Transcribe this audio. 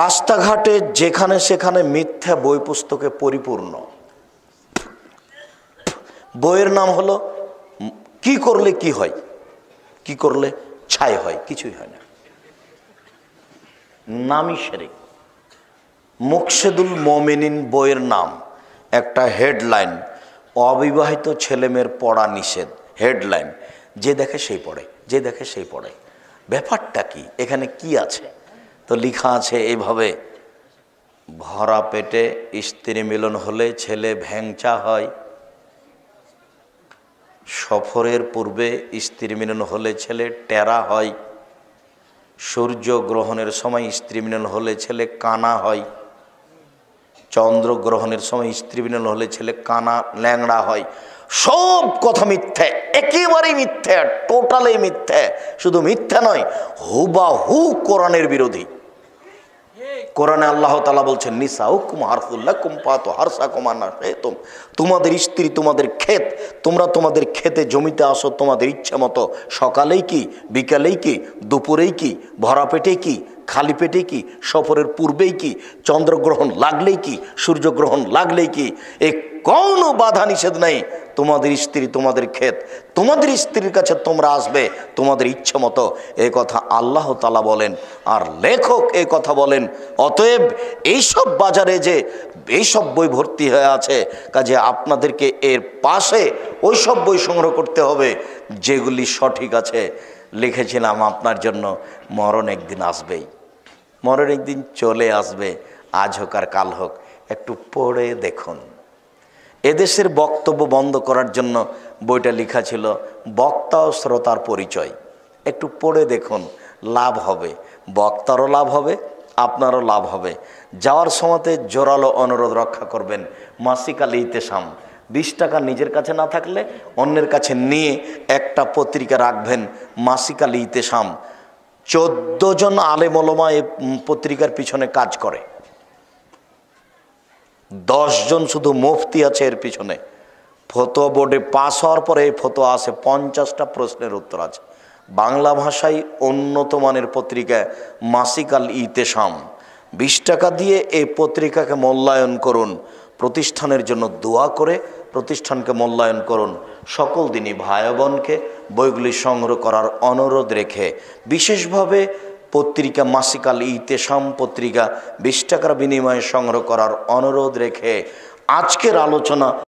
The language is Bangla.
রাস্তাঘাটে যেখানে সেখানে মিথ্যা বই পুস্তকে পরিপূর্ণ বইয়ের নাম হলো কি করলে কি হয় কি করলে ছাই হয় কিছুই হয় না নামই সেরে মুকসেদুল মমিনিন বইয়ের নাম একটা হেডলাইন অবিবাহিত ছেলেমেয়ের পড়া নিষেধ হেডলাইন যে দেখে সেই পড়ে যে দেখে সেই পড়ে ব্যাপারটা কি এখানে কি আছে তো লিখা আছে এইভাবে ভরা পেটে স্ত্রী মিলন হলে ছেলে ভ্যাংচা হয় সফরের পূর্বে স্ত্রী মিলন হলে ছেলে টেরা হয় সূর্য গ্রহণের সময় স্ত্রী মিলন হলে ছেলে কানা হয় চন্দ্র গ্রহণের সময় স্ত্রী মিলন হলে ছেলে কানা ল্যাংড়া হয় সব কথা মিথ্যে একেবারেই মিথ্যে টোটালে মিথ্যে শুধু মিথ্যা নয় হুবাহু কোরআনের বিরোধী কোরআনে আল্লাহ তালা বলছেন নিসা হুকুম হারফুল্লাহ কুম্পা তো হারসা কুমানা তুম তোমাদের স্ত্রী তোমাদের ক্ষেত তোমরা তোমাদের ক্ষেতে জমিতে আসো তোমাদের ইচ্ছা মতো সকালেই কি বিকালেই কি দুপুরেই কি ভরা পেটে কি খালি পেটে কি সফরের পূর্বেই কি চন্দ্রগ্রহণ লাগলেই কি সূর্যগ্রহণ লাগলেই কি এ কোনো বাধা নিষেধ নেই তোমাদের স্ত্রী তোমাদের ক্ষেত তোমাদের স্ত্রীর কাছে তোমরা আসবে তোমাদের ইচ্ছে মতো এ কথা আল্লাহ তালা বলেন আর লেখক এ কথা বলেন অতএব এইসব বাজারে যে এইসব বই ভর্তি হয়ে আছে কাজে আপনাদেরকে এর পাশে ওইসব বই সংগ্রহ করতে হবে যেগুলি সঠিক আছে লিখেছিলাম আপনার জন্য মরণ একদিন আসবেই মরণ একদিন চলে আসবে আজ হোক আর কাল হোক একটু পড়ে দেখুন এদেশের বক্তব্য বন্ধ করার জন্য বইটা লেখা ছিল বক্তা ও শ্রোতার পরিচয় একটু পড়ে দেখুন লাভ হবে বক্তারও লাভ হবে আপনারও লাভ হবে যাওয়ার সময়তে জোরালো অনুরোধ রক্ষা করবেন মাসিক আলী ইতেসাম বিশ টাকা নিজের কাছে না থাকলে অন্যের কাছে নিয়ে একটা পত্রিকা রাখবেন মাসিকাল ইতেসাম চোদ্দ জন আলেমলমা এ পত্রিকার পিছনে কাজ করে জন শুধু মুফতি আছে এর পিছনে ফতো বোর্ডে পাশ হওয়ার পরে এই ফতো আছে পঞ্চাশটা প্রশ্নের উত্তর আছে বাংলা ভাষায় উন্নত মানের পত্রিকা মাসিকাল ইতেসাম বিশ টাকা দিয়ে এই পত্রিকাকে মূল্যায়ন করুন প্রতিষ্ঠানের জন্য দোয়া করে প্রতিষ্ঠানকে মূল্যায়ন করুন সকল দিনই ভাই বোনকে বইগুলি সংগ্রহ করার অনুরোধ রেখে বিশেষভাবে পত্রিকা মাসিকাল ইতেসাম পত্রিকা বিশ টাকার বিনিময়ে সংগ্রহ করার অনুরোধ রেখে আজকের আলোচনা